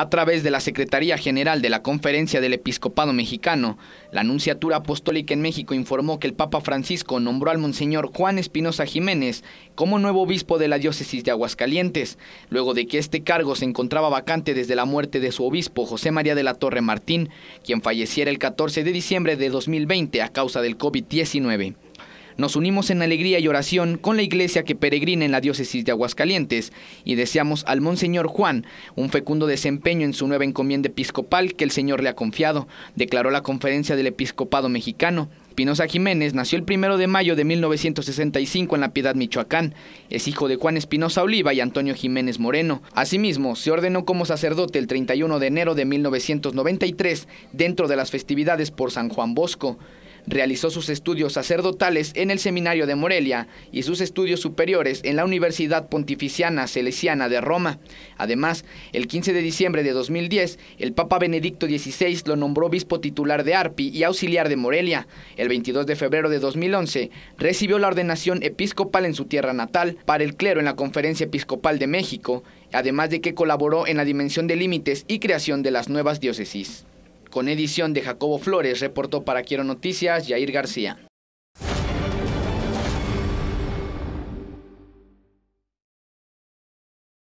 A través de la Secretaría General de la Conferencia del Episcopado Mexicano, la Anunciatura Apostólica en México informó que el Papa Francisco nombró al Monseñor Juan Espinosa Jiménez como nuevo obispo de la diócesis de Aguascalientes, luego de que este cargo se encontraba vacante desde la muerte de su obispo José María de la Torre Martín, quien falleciera el 14 de diciembre de 2020 a causa del COVID-19. Nos unimos en alegría y oración con la iglesia que peregrina en la diócesis de Aguascalientes y deseamos al Monseñor Juan un fecundo desempeño en su nueva encomienda episcopal que el Señor le ha confiado, declaró la conferencia del episcopado mexicano Espinosa Jiménez nació el 1 de mayo de 1965 en La Piedad, Michoacán. Es hijo de Juan Espinosa Oliva y Antonio Jiménez Moreno. Asimismo, se ordenó como sacerdote el 31 de enero de 1993 dentro de las festividades por San Juan Bosco. Realizó sus estudios sacerdotales en el Seminario de Morelia y sus estudios superiores en la Universidad Pontificiana Salesiana de Roma. Además, el 15 de diciembre de 2010, el Papa Benedicto XVI lo nombró obispo titular de Arpi y auxiliar de Morelia. El 22 de febrero de 2011 recibió la ordenación episcopal en su tierra natal para el clero en la Conferencia Episcopal de México, además de que colaboró en la dimensión de límites y creación de las nuevas diócesis. Con edición de Jacobo Flores, reportó para Quiero Noticias Jair García.